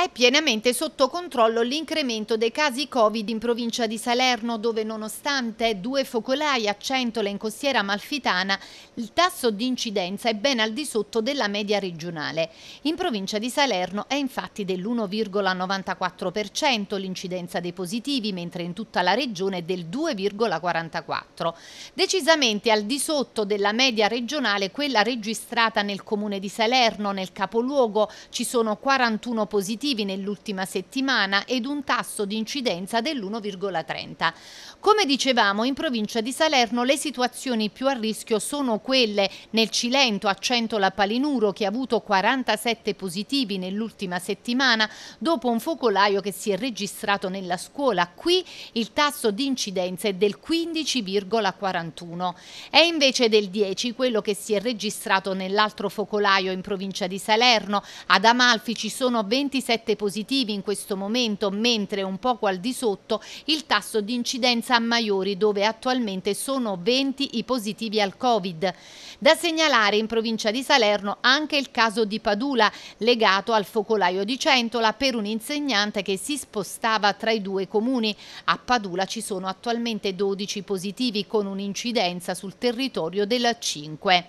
È pienamente sotto controllo l'incremento dei casi Covid in provincia di Salerno, dove nonostante due focolai a Centola in costiera malfitana, il tasso di incidenza è ben al di sotto della media regionale. In provincia di Salerno è infatti dell'1,94% l'incidenza dei positivi, mentre in tutta la regione è del 2,44%. Decisamente al di sotto della media regionale, quella registrata nel comune di Salerno, nel capoluogo, ci sono 41 positivi positivi nell'ultima settimana ed un tasso di incidenza dell'1,30. Come dicevamo, in provincia di Salerno le situazioni più a rischio sono quelle nel Cilento a Centola Palinuro che ha avuto 47 positivi nell'ultima settimana dopo un focolaio che si è registrato nella scuola. Qui il tasso di incidenza è del 15,41. È invece del 10 quello che si è registrato nell'altro focolaio in provincia di Salerno. Ad Amalfi ci sono 27 17 positivi in questo momento, mentre un poco al di sotto il tasso di incidenza a Maiori, dove attualmente sono 20 i positivi al Covid. Da segnalare in provincia di Salerno anche il caso di Padula, legato al focolaio di Centola per un insegnante che si spostava tra i due comuni. A Padula ci sono attualmente 12 positivi con un'incidenza sul territorio del 5.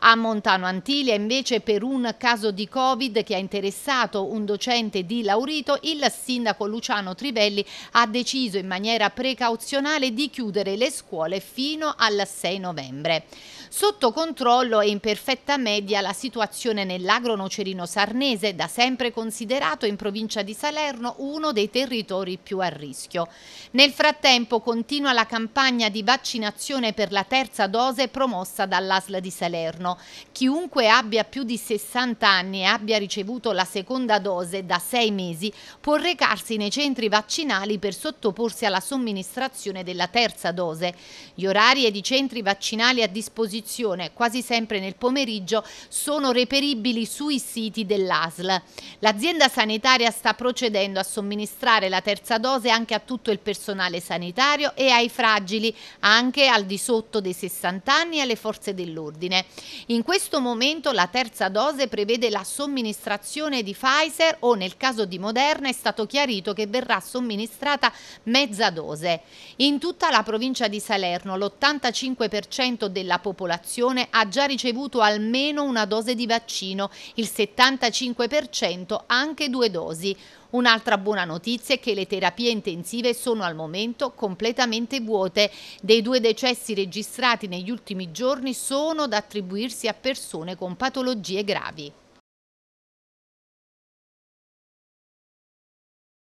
A Montano Antilia invece per un caso di Covid che ha interessato un docente di Laurito, il sindaco Luciano Trivelli ha deciso in maniera precauzionale di chiudere le scuole fino al 6 novembre. Sotto controllo e in perfetta media la situazione nell'agro nocerino sarnese, da sempre considerato in provincia di Salerno uno dei territori più a rischio. Nel frattempo continua la campagna di vaccinazione per la terza dose promossa dall'ASL di Salerno governo. Chiunque abbia più di 60 anni e abbia ricevuto la seconda dose da sei mesi può recarsi nei centri vaccinali per sottoporsi alla somministrazione della terza dose. Gli orari ed i centri vaccinali a disposizione, quasi sempre nel pomeriggio, sono reperibili sui siti dell'ASL. L'azienda sanitaria sta procedendo a somministrare la terza dose anche a tutto il personale sanitario e ai fragili, anche al di sotto dei 60 anni e alle forze dell'ordine. In questo momento la terza dose prevede la somministrazione di Pfizer o nel caso di Moderna è stato chiarito che verrà somministrata mezza dose. In tutta la provincia di Salerno l'85% della popolazione ha già ricevuto almeno una dose di vaccino, il 75% anche due dosi. Un'altra buona notizia è che le terapie intensive sono al momento completamente vuote. Dei due decessi registrati negli ultimi giorni sono da attribuirsi a persone con patologie gravi.